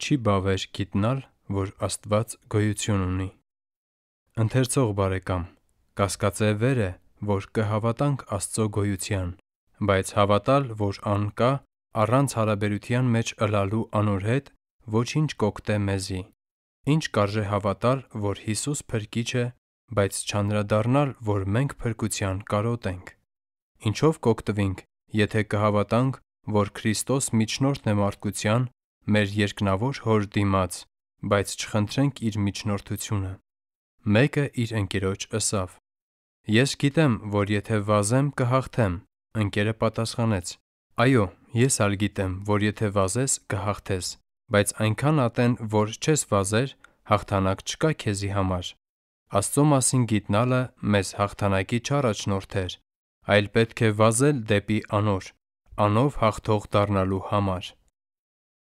չի բավեր գիտնալ, որ Աստված գոյություն ունի։ Ընթերցող բարեկամ, կասկածե վեր է, որ կհավատանք Աստծո գոյության, բայց հավատալ, որ ան կա, առանց հարաբերության մեջ ըլալու անոր հետ ոչինչ կօգտե մեզի։ Ինչ կարժե հավատալ, որ Հիսուս փրկիչ է, բայց չանրադառնալ, որ մենք փրկության կարոտ ենք։ Ինչով կօգտվենք, եթե կհավատանք, որ Քրիստոս միջնորդն է մարդկության մեր երկնավոր հոր դիմաց, բայց չխնդրենք իր միջնորդությունը։ Մեկը իր ընկերոջ ասավ. Ես գիտեմ, որ եթե վազեմ կհաղթեմ։ Ընկերը պատասխանեց. Այո, ես ալ գիտեմ, որ եթե վազես կհաղթես, բայց այնքան ատեն, որ չես վազեր, հաղթանակ չկա քեզի համար։ Աստծո մասին գիտնալը մեզ հաղթանակի չառաջնորդեր, այլ պետք է վազել դեպի անոր, անով հաղթող դառնալու համար։